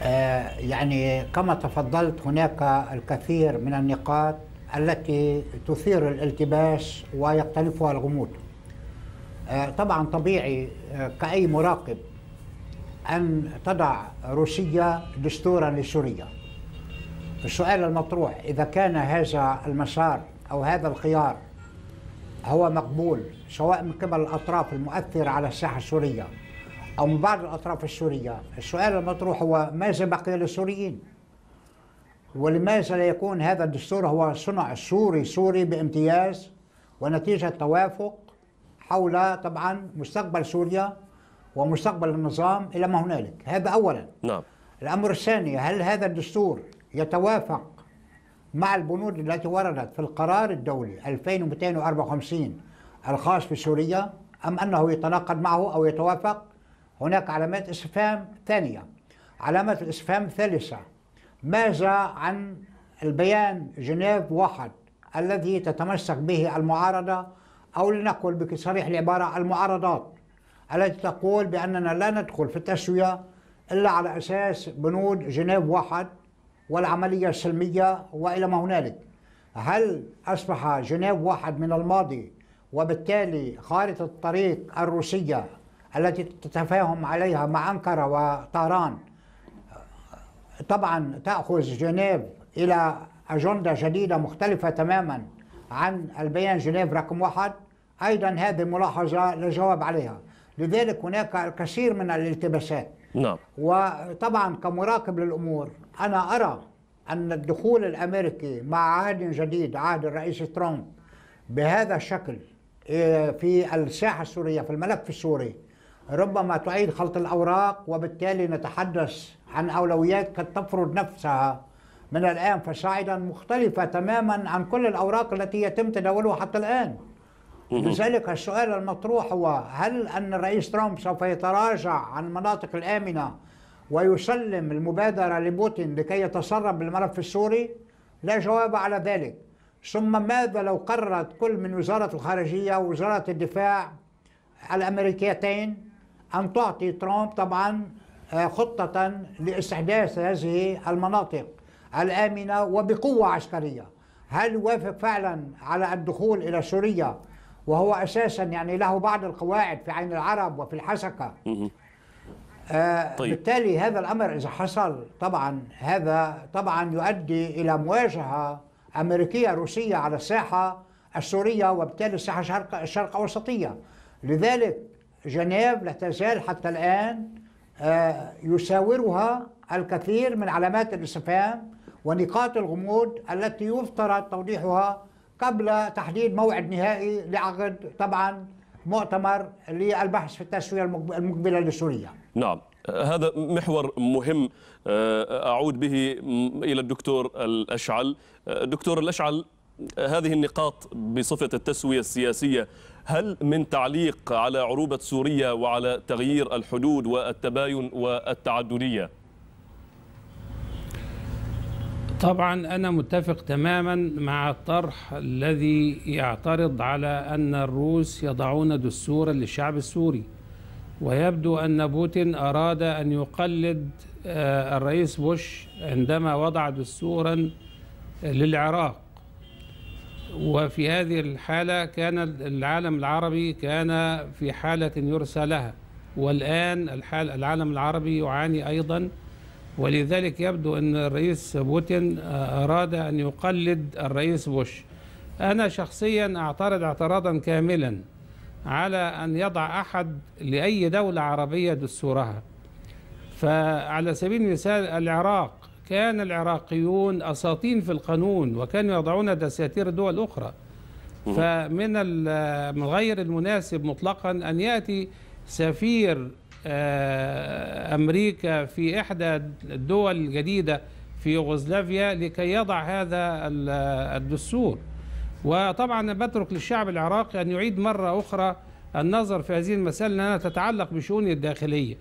آه، يعني كما تفضلت هناك الكثير من النقاط التي تثير الالتباس ويختلفها الغموض آه، طبعا طبيعي آه، كأي مراقب أن تضع روسيا دستورا لسوريا السؤال المطروح إذا كان هذا المسار أو هذا الخيار هو مقبول سواء من قبل الأطراف المؤثرة على الساحة السورية أو من بعض الأطراف السورية السؤال المطروح هو ماذا بقي للسوريين ولماذا لا يكون هذا الدستور هو صنع سوري سوري بامتياز ونتيجة توافق حول طبعا مستقبل سوريا ومستقبل النظام إلى ما هنالك هذا أولا نعم الأمر الثاني هل هذا الدستور يتوافق مع البنود التي وردت في القرار الدولي 2254 الخاص بسوريا أم أنه يتناقض معه أو يتوافق هناك علامات استفهام ثانية علامات الاستفهام الثالثة ماذا عن البيان جنيف واحد الذي تتمسك به المعارضة أو لنقل بصريح العبارة المعارضات التي تقول بأننا لا ندخل في التسوية إلا على أساس بنود جنيف واحد والعملية السلمية وإلى ما هنالك هل أصبح جنيف واحد من الماضي وبالتالي خارطة الطريق الروسية التي تتفاهم عليها مع أنقرة وطهران طبعا تأخذ جنيف إلى أجندة جديدة مختلفة تماما عن البيان جنيف رقم واحد أيضا هذه ملاحظة لا جواب عليها لذلك هناك الكثير من الالتباسات نعم وطبعا كمراقب للامور انا ارى ان الدخول الامريكي مع عهد جديد عهد الرئيس ترامب بهذا الشكل إيه، في الساحه السوريه في الملف السوري ربما تعيد خلط الاوراق وبالتالي نتحدث عن اولويات قد تفرض نفسها من الان فصاعدا مختلفه تماما عن كل الاوراق التي يتم تداولها حتى الان لذلك السؤال المطروح هو هل أن الرئيس ترامب سوف يتراجع عن المناطق الآمنة ويسلم المبادرة لبوتين لكي يتسرب بالملف السوري؟ لا جواب على ذلك ثم ماذا لو قررت كل من وزارة الخارجية ووزارة الدفاع الأمريكيتين أن تعطي ترامب طبعا آه، خطة لاستحداث هذه المناطق الآمنة وبقوة عسكرية هل يوافق فعلا على الدخول إلى سوريا وهو أساسا يعني له بعض القواعد في عين العرب وفي الحسكة آه طيب. بالتالي هذا الأمر إذا حصل طبعا هذا طبعا يؤدي إلى مواجهة أمريكية روسية على الساحة السورية وبالتالي الساحة الشرق, الشرق أوسطية لذلك جنيف لا تزال حتى الآن آه يساورها الكثير من علامات الاستفهام ونقاط الغموض التي يفترض توضيحها قبل تحديد موعد نهائي لعقد طبعا مؤتمر للبحث في التسويه المقبله لسوريا. نعم. هذا محور مهم آه، اعود به الى الدكتور الاشعل. آه، دكتور الاشعل هذه النقاط بصفه التسويه السياسيه هل من تعليق على عروبه سوريا وعلى تغيير الحدود والتباين والتعدديه؟ طبعا أنا متفق تماما مع الطرح الذي يعترض على أن الروس يضعون دستورا للشعب السوري ويبدو أن بوتين أراد أن يقلد آه، الرئيس بوش عندما وضع دستورا للعراق وفي هذه الحالة كان العالم العربي كان في حالة يرسى لها والآن العالم العربي يعاني أيضا ولذلك يبدو أن الرئيس بوتين آه، أراد أن يقلد الرئيس بوش أنا شخصيا أعترض اعتراضا كاملا على أن يضع أحد لأي دولة عربية دستورها فعلى سبيل المثال العراق كان العراقيون أساطين في القانون وكانوا يضعون دساتير دول أخرى فمن آه، غير المناسب مطلقا أن يأتي سفير آه، أمريكا في إحدى الدول الجديدة في يوغوسلافيا لكي يضع هذا الدستور وطبعا بترك للشعب العراقي أن يعيد مرة أخرى النظر في هذه المسألة لأنها تتعلق بشؤونه الداخلية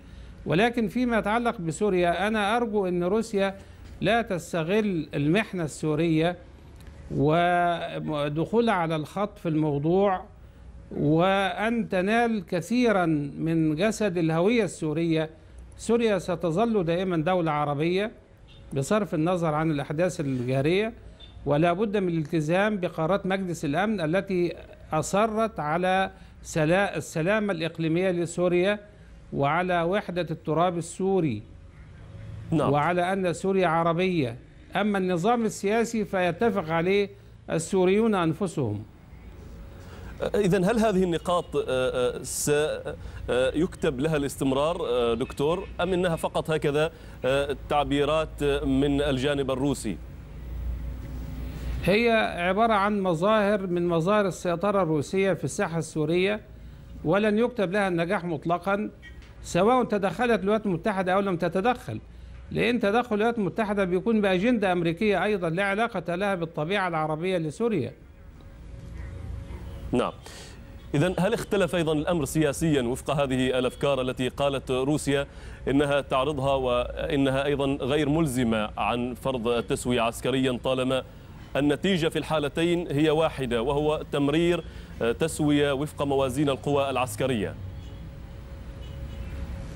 ولكن فيما يتعلق بسوريا أنا أرجو أن روسيا لا تستغل المحنة السورية ودخولها على الخط في الموضوع وأن تنال كثيرا من جسد الهوية السورية سوريا ستظل دائما دولة عربية بصرف النظر عن الأحداث الجارية ولا بد من الالتزام بقرارات مجلس الأمن التي أصرت على السلامة الإقليمية لسوريا وعلى وحدة التراب السوري نعم. وعلى أن سوريا عربية أما النظام السياسي فيتفق عليه السوريون أنفسهم إذا هل هذه النقاط آه، آه، سيكتب آه، لها الاستمرار دكتور أم أنها فقط هكذا تعبيرات من الجانب الروسي؟ هي عبارة عن مظاهر من مظاهر السيطرة الروسية في الساحة السورية ولن يكتب لها النجاح مطلقا سواء تدخلت الولايات المتحدة أو لم تتدخل لأن تدخل الولايات المتحدة بيكون بأجندة أمريكية أيضا لا علاقة لها بالطبيعة العربية لسوريا نعم إذا هل اختلف أيضا الأمر سياسيا وفق هذه الأفكار التي قالت روسيا إنها تعرضها وإنها أيضا غير ملزمة عن فرض التسوية عسكريا طالما النتيجة في الحالتين هي واحدة وهو تمرير تسوية وفق موازين القوى العسكرية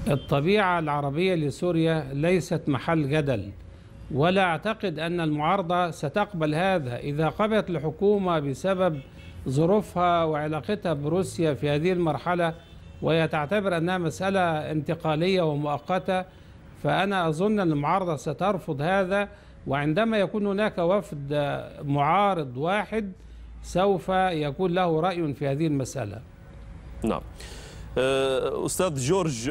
الطبيعة العربية لسوريا ليست محل جدل ولا أعتقد أن المعارضة ستقبل هذا إذا قبلت الحكومة بسبب ظروفها وعلاقتها بروسيا في هذه المرحلة وهي تعتبر أنها مسألة انتقالية ومؤقتة فأنا أظن أن المعارضة سترفض هذا وعندما يكون هناك وفد معارض واحد سوف يكون له رأي في هذه المسألة نعم آه، أستاذ جورج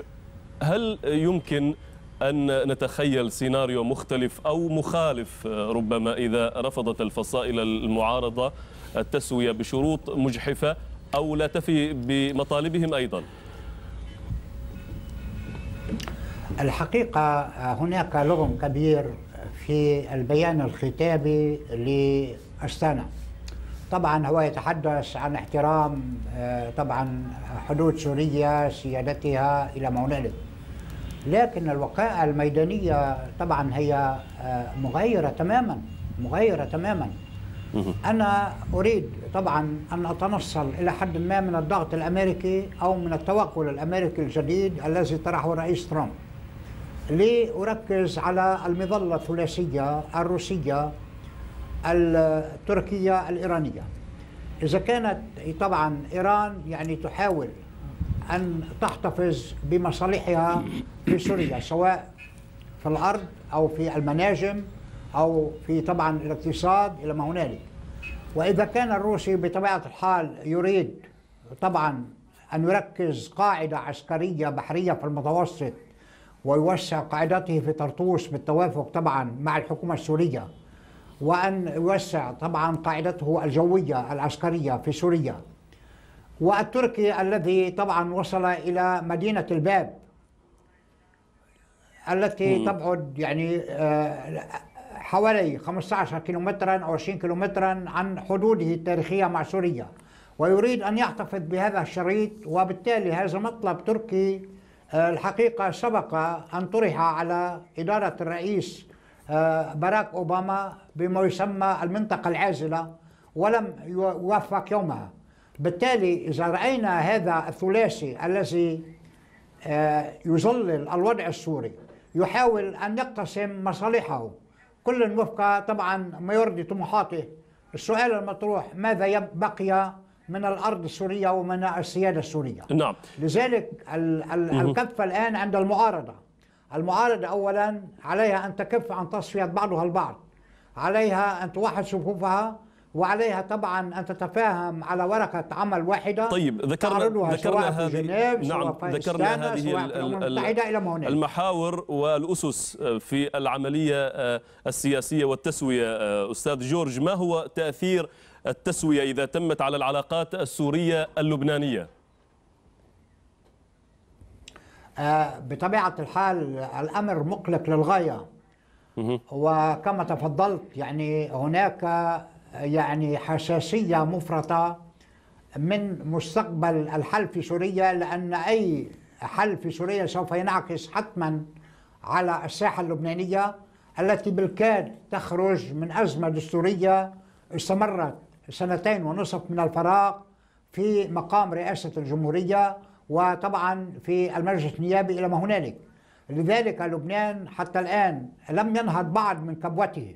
هل يمكن أن نتخيل سيناريو مختلف أو مخالف آه، ربما إذا رفضت الفصائل المعارضة التسوية بشروط مجحفة أو لا تفي بمطالبهم أيضا الحقيقة هناك لغم كبير في البيان الختامي لأستانا طبعا هو يتحدث عن احترام آه، طبعا حدود سوريا سيادتها إلى ما هنالك لكن الوقائع الميدانية طبعا هي آه، مغيرة تماما مغيرة تماما أنا أريد طبعا أن أتنصل إلى حد ما من الضغط الأمريكي أو من التوغل الأمريكي الجديد الذي طرحه الرئيس ترامب لأركز على المظلة الثلاثية الروسية التركية الإيرانية إذا كانت طبعا إيران يعني تحاول أن تحتفظ بمصالحها في سوريا سواء في الأرض أو في المناجم أو في طبعا الاقتصاد إلى ما هنالك وإذا كان الروسي بطبيعة الحال يريد طبعا أن يركز قاعدة عسكرية بحرية في المتوسط ويوسع قاعدته في طرطوس بالتوافق طبعا مع الحكومة السورية وأن يوسع طبعا قاعدته الجوية العسكرية في سوريا والتركي الذي طبعا وصل إلى مدينة الباب التي تبعد يعني آه حوالي 15 كيلومترا أو 20 كيلومترا عن حدوده التاريخية مع سوريا ويريد أن يحتفظ بهذا الشريط وبالتالي هذا مطلب تركي آه، الحقيقة سبق أن طرح على إدارة الرئيس آه، باراك أوباما بما يسمى المنطقة العازلة ولم يوفق يومها بالتالي إذا رأينا هذا الثلاثي الذي آه، يظلل الوضع السوري يحاول أن يقتسم مصالحه كل وفق طبعا ما يرضي طموحاته السؤال المطروح ماذا بقي من الارض السوريه ومن السياده السوريه نعم لذلك الكفه الان عند المعارضه المعارضه اولا عليها ان تكف عن تصفيه بعضها البعض عليها ان توحد صفوفها وعليها طبعا ان تتفاهم على ورقه عمل واحده طيب ذكرنا ذكرنا هذه نعم ذكرنا هذه أمم المحاور والاسس آه، في العمليه آه، السياسيه والتسويه آه، استاذ جورج ما هو تاثير التسويه اذا تمت على العلاقات السوريه اللبنانيه؟ بطبيعه الحال الامر مقلق للغايه وكما تفضلت يعني هناك يعني حساسية مفرطة من مستقبل الحل في سوريا لأن أي حل في سوريا سوف ينعكس حتما على الساحة اللبنانية التي بالكاد تخرج من أزمة دستورية استمرت سنتين ونصف من الفراغ في مقام رئاسة الجمهورية وطبعا في المجلس النيابي إلى ما هنالك لذلك لبنان حتى الآن لم ينهض بعد من كبوته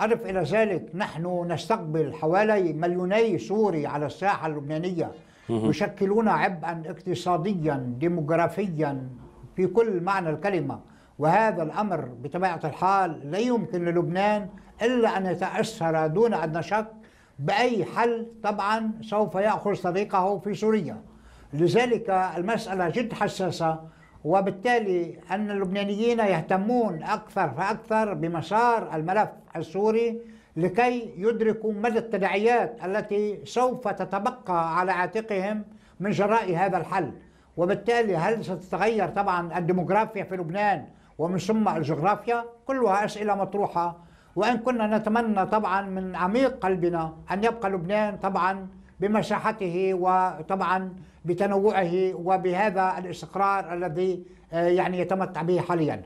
أضف إلى ذلك نحن نستقبل حوالي مليوني سوري على الساحة اللبنانية يشكلون عبئا اقتصاديا ديموغرافيا في كل معنى الكلمة وهذا الأمر بطبيعة الحال لا يمكن للبنان إلا أن يتأثر دون أدنى شك بأي حل طبعا سوف يأخذ طريقه في سوريا لذلك المسألة جد حساسة وبالتالي أن اللبنانيين يهتمون أكثر فأكثر بمسار الملف السوري لكي يدركوا مدى التداعيات التي سوف تتبقى على عاتقهم من جراء هذا الحل وبالتالي هل ستتغير طبعا الديموغرافيا في لبنان ومن ثم الجغرافيا كلها أسئلة مطروحة وإن كنا نتمنى طبعا من عميق قلبنا أن يبقى لبنان طبعا بمساحته وطبعا بتنوعه وبهذا الاستقرار الذي آه، يعني يتمتع به حاليا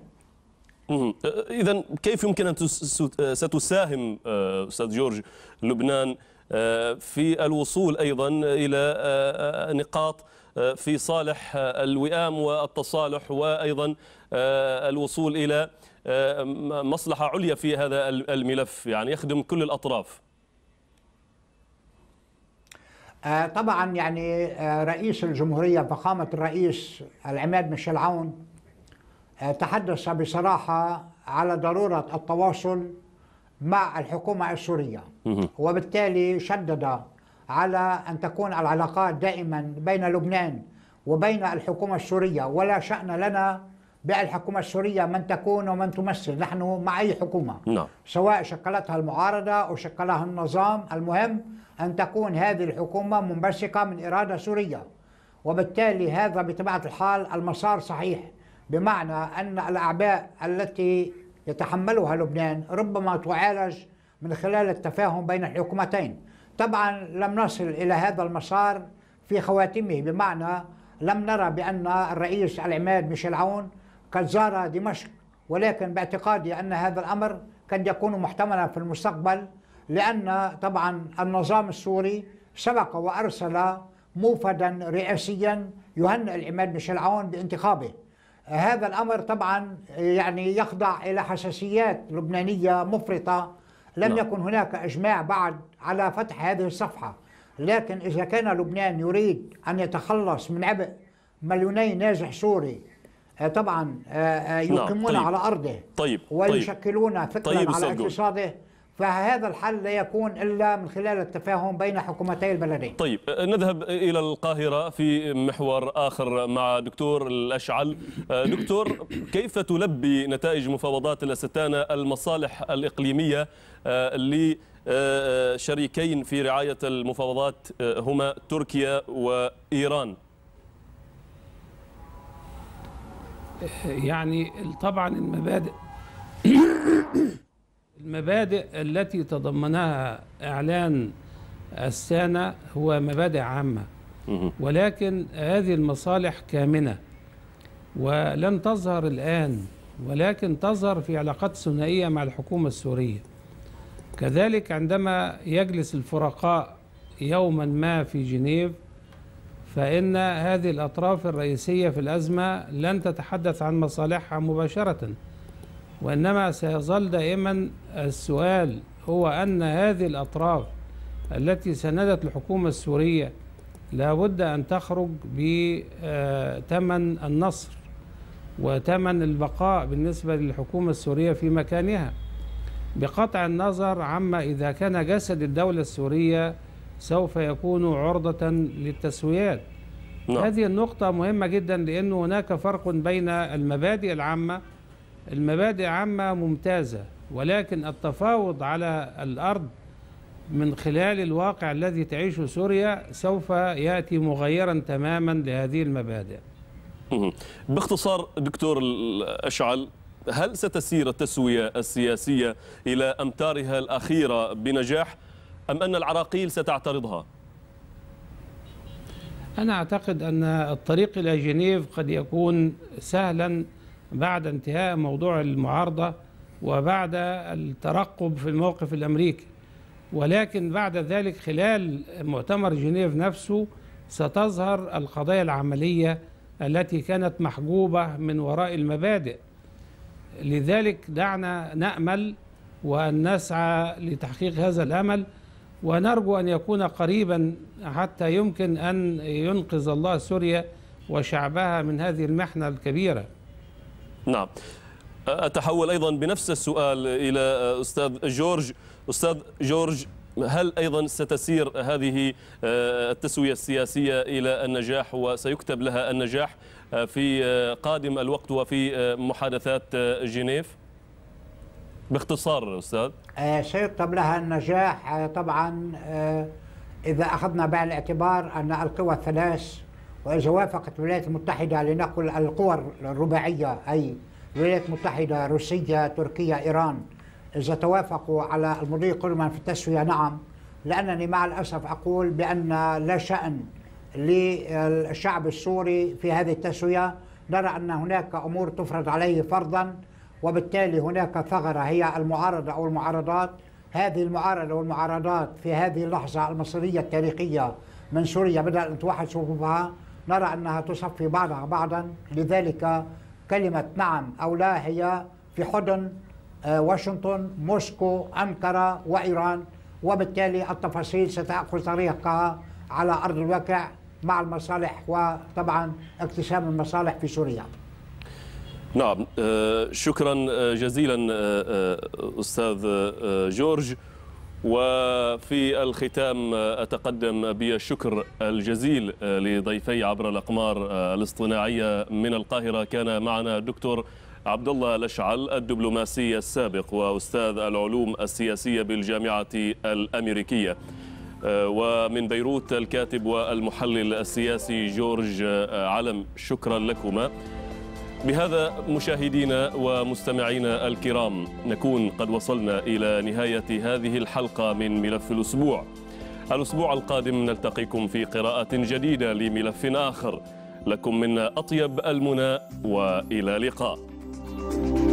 آه، إذا كيف يمكن أن آه، ستساهم أستاذ جورج لبنان في الوصول أيضا إلى نقاط في صالح الوئام والتصالح وأيضا الوصول إلى مصلحة عليا في هذا الملف يعني يخدم كل الأطراف آه، طبعا يعني آه، رئيس الجمهورية فخامة الرئيس العماد ميشيل عون آه، تحدث بصراحة على ضرورة التواصل مع الحكومة السورية وبالتالي شدد على أن تكون العلاقات دائما بين لبنان وبين الحكومة السورية ولا شأن لنا بالحكومة السورية من تكون ومن تمثل نحن مع أي حكومة نعم. سواء شكلتها المعارضة أو شكلها النظام المهم أن تكون هذه الحكومة منبثقة من إرادة سورية وبالتالي هذا بطبيعة الحال المسار صحيح بمعنى أن الأعباء التي يتحملها لبنان ربما تعالج من خلال التفاهم بين الحكومتين طبعا لم نصل إلى هذا المسار في خواتمه بمعنى لم نرى بأن الرئيس العماد ميشيل عون قد زار دمشق ولكن باعتقادي أن هذا الأمر قد يكون محتملا في المستقبل لأن طبعا النظام السوري سبق وأرسل موفدا رئاسيا يهنئ العماد ميشيل عون بانتخابه هذا الأمر طبعا يعني يخضع إلى حساسيات لبنانية مفرطة لم نعم. يكن هناك إجماع بعد على فتح هذه الصفحة لكن إذا كان لبنان يريد أن يتخلص من عبء مليوني نازح سوري آه، طبعا آه، آه، نعم، يقيمون طيب. على أرضه طيب. طيب. ويشكلون فكرا طيب على اقتصاده فهذا الحل لا يكون الا من خلال التفاهم بين حكومتي البلدين. طيب نذهب الى القاهره في محور اخر مع دكتور الاشعل. دكتور كيف تلبي نتائج مفاوضات الاستانه المصالح الاقليميه آه، لشريكين في رعايه المفاوضات آه، هما تركيا وايران؟ يعني طبعا المبادئ المبادئ التي تضمنها إعلان السانة هو مبادئ عامة ولكن هذه المصالح كامنة ولن تظهر الآن ولكن تظهر في علاقات ثنائية مع الحكومة السورية كذلك عندما يجلس الفرقاء يوما ما في جنيف فإن هذه الأطراف الرئيسية في الأزمة لن تتحدث عن مصالحها مباشرةً وإنما سيظل دائما السؤال هو أن هذه الأطراف التي سندت الحكومة السورية لابد أن تخرج بتمن النصر وتمن البقاء بالنسبة للحكومة السورية في مكانها بقطع النظر عما إذا كان جسد الدولة السورية سوف يكون عرضة للتسويات نعم. هذه النقطة مهمة جدا لأن هناك فرق بين المبادئ العامة المبادئ عامة ممتازة ولكن التفاوض على الأرض من خلال الواقع الذي تعيشه سوريا سوف يأتي مغيرا تماما لهذه المبادئ باختصار دكتور أشعل هل ستسير التسوية السياسية إلى أمتارها الأخيرة بنجاح أم أن العراقيل ستعترضها؟ أنا أعتقد أن الطريق إلى جنيف قد يكون سهلا بعد انتهاء موضوع المعارضة وبعد الترقب في الموقف الأمريكي ولكن بعد ذلك خلال مؤتمر جنيف نفسه ستظهر القضايا العملية التي كانت محجوبة من وراء المبادئ لذلك دعنا نأمل وأن نسعى لتحقيق هذا الأمل ونرجو أن يكون قريبا حتى يمكن أن ينقذ الله سوريا وشعبها من هذه المحنة الكبيرة نعم أتحول أيضا بنفس السؤال إلى أستاذ جورج أستاذ جورج هل أيضا ستسير هذه آه، التسوية السياسية إلى النجاح وسيكتب لها النجاح آه، في آه، قادم الوقت وفي محادثات جنيف باختصار أستاذ سيكتب لها النجاح طبعا إذا أخذنا بعين الاعتبار أن القوى الثلاث وإذا وافقت الولايات المتحدة لنقل القوى الرباعية أي الولايات المتحدة روسيا تركيا إيران إذا توافقوا على المضي قدما في التسوية نعم لأنني مع الأسف أقول بأن لا شأن للشعب السوري في هذه التسوية نرى أن هناك أمور تفرض عليه فرضا وبالتالي هناك ثغرة هي المعارضة أو المعارضات هذه المعارضة والمعارضات في هذه اللحظة المصيرية التاريخية من سوريا بدأت أن توحد صفوفها نرى أنها تصفي بعضها بعضا لذلك كلمة نعم أو لا هي في حضن آه، واشنطن موسكو أنقرة وإيران وبالتالي التفاصيل ستأخذ طريقها على أرض الواقع مع المصالح وطبعا اكتساب المصالح في سوريا نعم آه، شكرا آه، جزيلا أستاذ جورج وفي الختام أتقدم بالشكر الجزيل لضيفي عبر الأقمار الاصطناعية من القاهرة كان معنا الدكتور عبد الله الأشعل الدبلوماسي السابق وأستاذ العلوم السياسية بالجامعة الأمريكية ومن بيروت الكاتب والمحلل السياسي جورج علم شكرا لكما بهذا مشاهدينا ومستمعينا الكرام نكون قد وصلنا إلى نهاية هذه الحلقة من ملف الأسبوع الأسبوع القادم نلتقيكم في قراءة جديدة لملف آخر لكم منا أطيب المنى وإلى you.